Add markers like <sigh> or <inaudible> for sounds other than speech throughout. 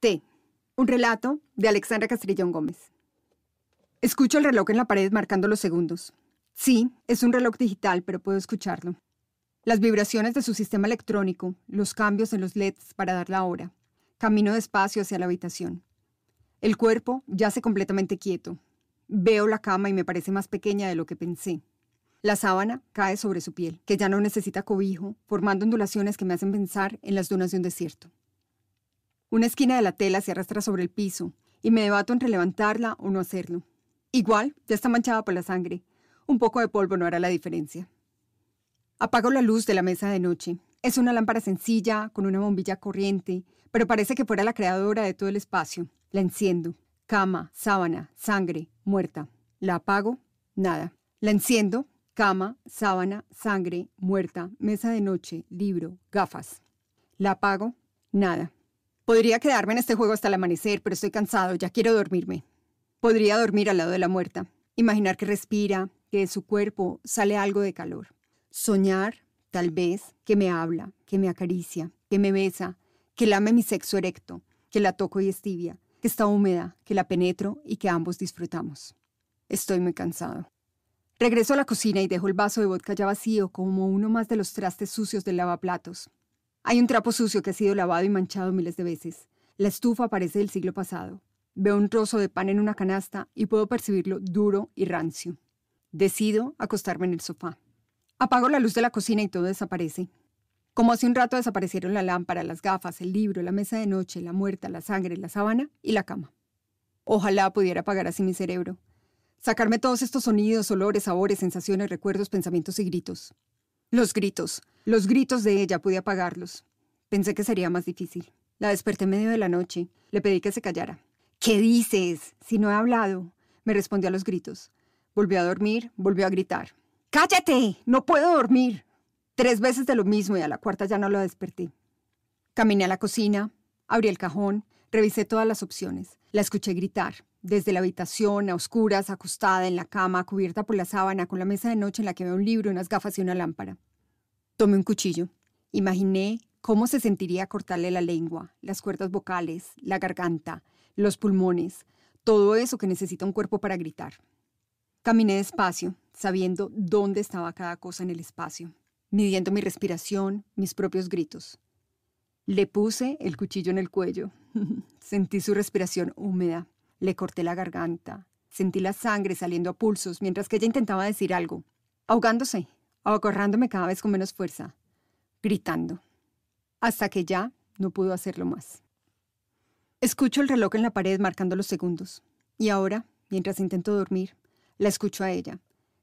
T. Un relato de Alexandra Castrillón Gómez. Escucho el reloj en la pared marcando los segundos. Sí, es un reloj digital, pero puedo escucharlo. Las vibraciones de su sistema electrónico, los cambios en los LEDs para dar la hora. Camino despacio hacia la habitación. El cuerpo yace completamente quieto. Veo la cama y me parece más pequeña de lo que pensé. La sábana cae sobre su piel, que ya no necesita cobijo, formando ondulaciones que me hacen pensar en las dunas de un desierto. Una esquina de la tela se arrastra sobre el piso y me debato entre levantarla o no hacerlo. Igual, ya está manchada por la sangre. Un poco de polvo no hará la diferencia. Apago la luz de la mesa de noche. Es una lámpara sencilla, con una bombilla corriente, pero parece que fuera la creadora de todo el espacio. La enciendo. Cama, sábana, sangre, muerta. La apago, nada. La enciendo. Cama, sábana, sangre, muerta, mesa de noche, libro, gafas. La apago, nada. Podría quedarme en este juego hasta el amanecer, pero estoy cansado, ya quiero dormirme. Podría dormir al lado de la muerta, imaginar que respira, que de su cuerpo sale algo de calor. Soñar, tal vez, que me habla, que me acaricia, que me besa, que lame mi sexo erecto, que la toco y es que está húmeda, que la penetro y que ambos disfrutamos. Estoy muy cansado. Regreso a la cocina y dejo el vaso de vodka ya vacío como uno más de los trastes sucios del lavaplatos. Hay un trapo sucio que ha sido lavado y manchado miles de veces. La estufa parece del siglo pasado. Veo un trozo de pan en una canasta y puedo percibirlo duro y rancio. Decido acostarme en el sofá. Apago la luz de la cocina y todo desaparece. Como hace un rato desaparecieron la lámpara, las gafas, el libro, la mesa de noche, la muerta, la sangre, la sábana y la cama. Ojalá pudiera apagar así mi cerebro. Sacarme todos estos sonidos, olores, sabores, sensaciones, recuerdos, pensamientos y gritos. Los gritos, los gritos de ella pude apagarlos. Pensé que sería más difícil. La desperté en medio de la noche. Le pedí que se callara. ¿Qué dices? Si no he hablado. Me respondió a los gritos. Volvió a dormir, volvió a gritar. ¡Cállate! No puedo dormir. Tres veces de lo mismo y a la cuarta ya no lo desperté. Caminé a la cocina, abrí el cajón, revisé todas las opciones. La escuché gritar, desde la habitación, a oscuras, acostada en la cama, cubierta por la sábana, con la mesa de noche en la que veo un libro, unas gafas y una lámpara. Tomé un cuchillo. Imaginé cómo se sentiría cortarle la lengua, las cuerdas vocales, la garganta, los pulmones, todo eso que necesita un cuerpo para gritar. Caminé despacio, sabiendo dónde estaba cada cosa en el espacio, midiendo mi respiración, mis propios gritos. Le puse el cuchillo en el cuello. <laughs> Sentí su respiración húmeda. Le corté la garganta. Sentí la sangre saliendo a pulsos mientras que ella intentaba decir algo, ahogándose, acorrándome cada vez con menos fuerza, gritando, hasta que ya no pudo hacerlo más. Escucho el reloj en la pared marcando los segundos, y ahora, mientras intento dormir, la escucho a ella,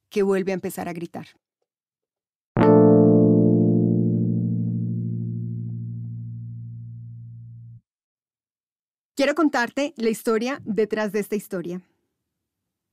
que vuelve a empezar a gritar. Quiero contarte la historia detrás de esta historia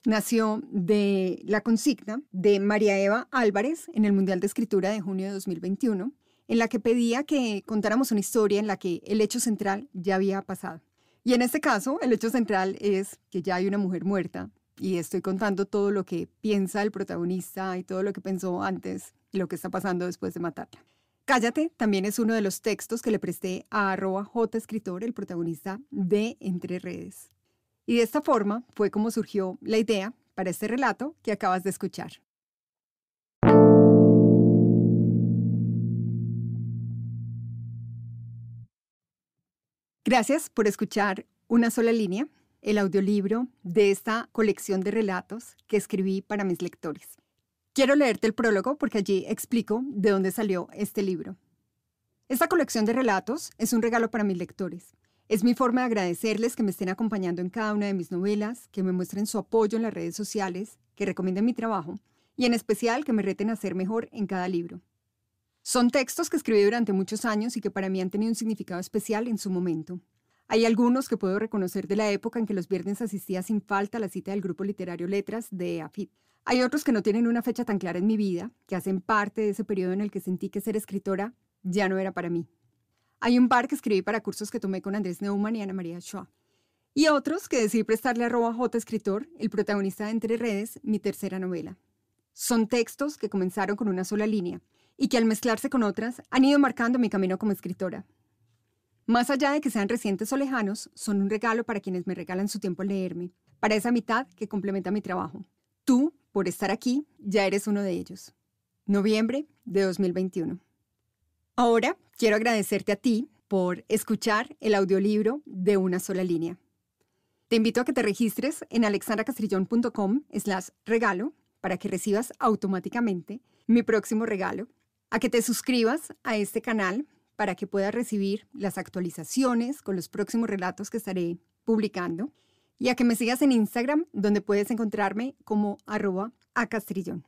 nació de la consigna de María Eva Álvarez en el Mundial de Escritura de junio de 2021, en la que pedía que contáramos una historia en la que el hecho central ya había pasado. Y en este caso, el hecho central es que ya hay una mujer muerta y estoy contando todo lo que piensa el protagonista y todo lo que pensó antes y lo que está pasando después de matarla. Cállate también es uno de los textos que le presté a arroba J escritor, el protagonista de Entre Redes. Y de esta forma fue como surgió la idea para este relato que acabas de escuchar. Gracias por escuchar Una sola línea, el audiolibro de esta colección de relatos que escribí para mis lectores. Quiero leerte el prólogo porque allí explico de dónde salió este libro. Esta colección de relatos es un regalo para mis lectores. Es mi forma de agradecerles que me estén acompañando en cada una de mis novelas, que me muestren su apoyo en las redes sociales, que recomienden mi trabajo y en especial que me reten a ser mejor en cada libro. Son textos que escribí durante muchos años y que para mí han tenido un significado especial en su momento. Hay algunos que puedo reconocer de la época en que los viernes asistía sin falta a la cita del grupo literario Letras de AFIT. Hay otros que no tienen una fecha tan clara en mi vida, que hacen parte de ese periodo en el que sentí que ser escritora ya no era para mí. Hay un par que escribí para cursos que tomé con Andrés Neumann y Ana María Schwa. Y otros que decidí prestarle a J Escritor, el protagonista de Entre Redes, mi tercera novela. Son textos que comenzaron con una sola línea y que al mezclarse con otras han ido marcando mi camino como escritora. Más allá de que sean recientes o lejanos, son un regalo para quienes me regalan su tiempo al leerme, para esa mitad que complementa mi trabajo. Tú, por estar aquí, ya eres uno de ellos. Noviembre de 2021. Ahora quiero agradecerte a ti por escuchar el audiolibro de una sola línea. Te invito a que te registres en alexandracastrillón.com slash regalo para que recibas automáticamente mi próximo regalo, a que te suscribas a este canal para que puedas recibir las actualizaciones con los próximos relatos que estaré publicando y a que me sigas en Instagram donde puedes encontrarme como arroba a castrillón.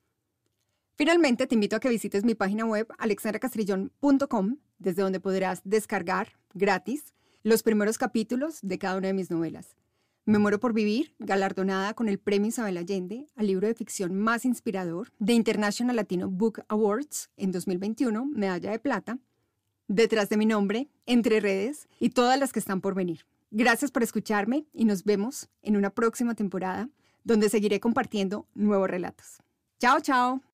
Finalmente, te invito a que visites mi página web alexandracastrillón.com, desde donde podrás descargar gratis los primeros capítulos de cada una de mis novelas. Me muero por vivir, galardonada con el premio Isabel Allende al libro de ficción más inspirador de International Latino Book Awards en 2021, medalla de plata, detrás de mi nombre, entre redes y todas las que están por venir. Gracias por escucharme y nos vemos en una próxima temporada donde seguiré compartiendo nuevos relatos. Chao, chao.